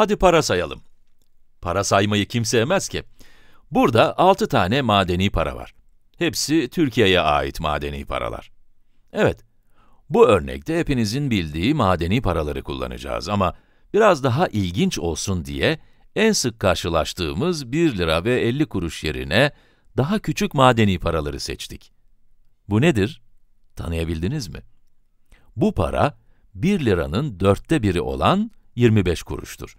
Hadi para sayalım. Para saymayı kim sevmez ki? Burada 6 tane madeni para var. Hepsi Türkiye'ye ait madeni paralar. Evet, bu örnekte hepinizin bildiği madeni paraları kullanacağız ama biraz daha ilginç olsun diye en sık karşılaştığımız 1 lira ve 50 kuruş yerine daha küçük madeni paraları seçtik. Bu nedir? Tanıyabildiniz mi? Bu para, 1 liranın dörtte biri olan 25 kuruştur.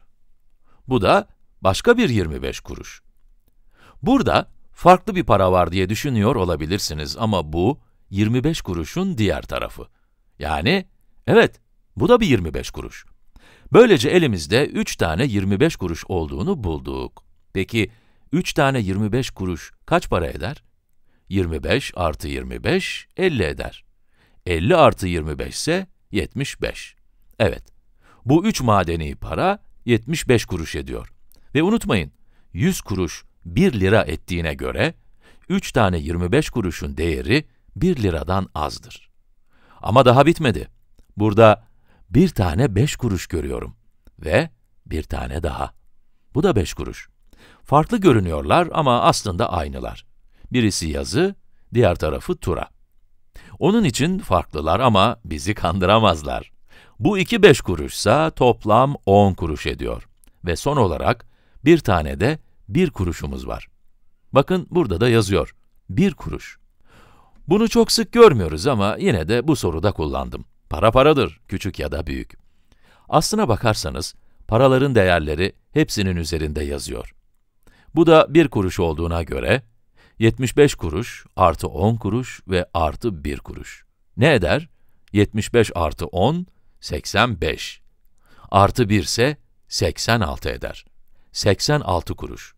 Bu da başka bir 25 kuruş. Burada farklı bir para var diye düşünüyor olabilirsiniz ama bu 25 kuruşun diğer tarafı. Yani evet bu da bir 25 kuruş. Böylece elimizde 3 tane 25 kuruş olduğunu bulduk. Peki 3 tane 25 kuruş kaç para eder? 25 artı 25, 50 eder. 50 artı 25 ise 75. Evet, bu 3 madeni para 75 kuruş ediyor. Ve unutmayın, 100 kuruş 1 lira ettiğine göre 3 tane 25 kuruşun değeri 1 liradan azdır. Ama daha bitmedi. Burada bir tane 5 kuruş görüyorum ve bir tane daha. Bu da 5 kuruş. Farklı görünüyorlar ama aslında aynılar. Birisi yazı, diğer tarafı tura. Onun için farklılar ama bizi kandıramazlar. Bu iki beş kuruşsa toplam on kuruş ediyor. Ve son olarak bir tane de bir kuruşumuz var. Bakın burada da yazıyor. Bir kuruş. Bunu çok sık görmüyoruz ama yine de bu soruda kullandım. Para paradır, küçük ya da büyük. Aslına bakarsanız, paraların değerleri hepsinin üzerinde yazıyor. Bu da bir kuruş olduğuna göre, 75 kuruş artı 10 kuruş ve artı 1 kuruş. Ne eder? 75 artı 10, 85. Artı 1 ise 86 eder. 86 kuruş.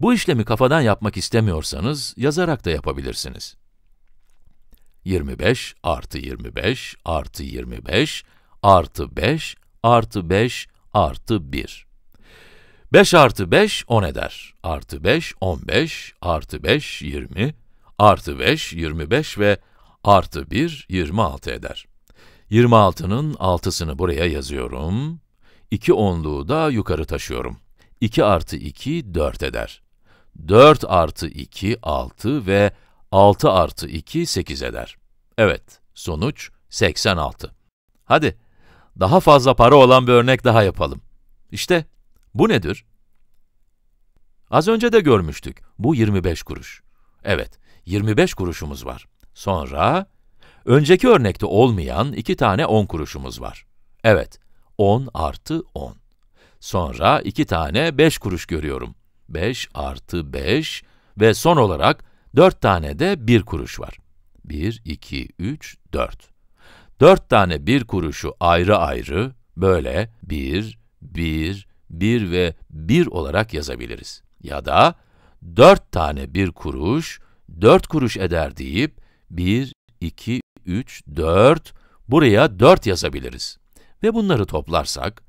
Bu işlemi kafadan yapmak istemiyorsanız yazarak da yapabilirsiniz. 25 artı 25 artı 25 artı 5 artı 5 artı 1. 5 artı 5 10 eder. Artı 5 15 artı 5 20 artı 5 25 ve artı 1 26 eder. 26'nın 6'sını buraya yazıyorum. 2 onluğu da yukarı taşıyorum. 2 artı 2, 4 eder. 4 artı 2, 6 ve 6 artı 2, 8 eder. Evet, sonuç 86. Hadi, daha fazla para olan bir örnek daha yapalım. İşte, bu nedir? Az önce de görmüştük, bu 25 kuruş. Evet, 25 kuruşumuz var. Sonra Önceki örnekte olmayan iki tane 10 kuruşumuz var. Evet, 10 artı 10. Sonra iki tane 5 kuruş görüyorum. 5 artı 5 ve son olarak 4 tane de 1 kuruş var. 1, 2, 3, 4. 4 tane 1 kuruşu ayrı ayrı böyle 1, 1, 1 ve 1 olarak yazabiliriz. Ya da 4 tane 1 kuruş, 4 kuruş eder deyip 1, 2, 3, 4, buraya 4 yazabiliriz. Ve bunları toplarsak,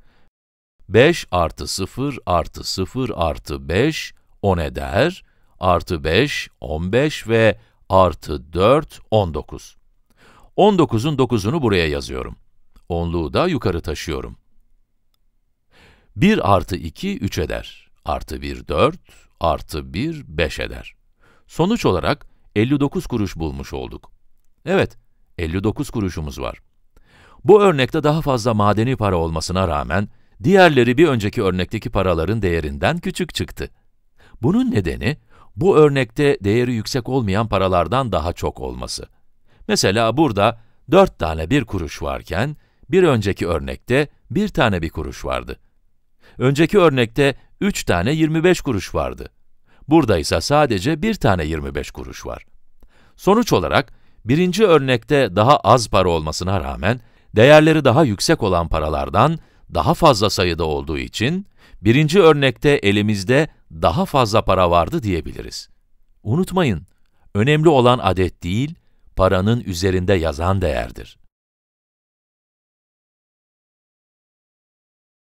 5 artı 0 artı 0 artı 5, 10 eder, artı 5, 15 ve artı 4, 19. 19'un 9'unu buraya yazıyorum. Onluğu da yukarı taşıyorum. 1 artı 2, 3 eder. Artı 1, 4, artı 1, 5 eder. Sonuç olarak 59 kuruş bulmuş olduk. Evet, 59 kuruşumuz var. Bu örnekte daha fazla madeni para olmasına rağmen, diğerleri bir önceki örnekteki paraların değerinden küçük çıktı. Bunun nedeni, bu örnekte değeri yüksek olmayan paralardan daha çok olması. Mesela burada 4 tane 1 kuruş varken, bir önceki örnekte 1 tane 1 kuruş vardı. Önceki örnekte 3 tane 25 kuruş vardı. Burada ise sadece 1 tane 25 kuruş var. Sonuç olarak, Birinci örnekte daha az para olmasına rağmen, değerleri daha yüksek olan paralardan daha fazla sayıda olduğu için, birinci örnekte elimizde daha fazla para vardı diyebiliriz. Unutmayın, önemli olan adet değil, paranın üzerinde yazan değerdir.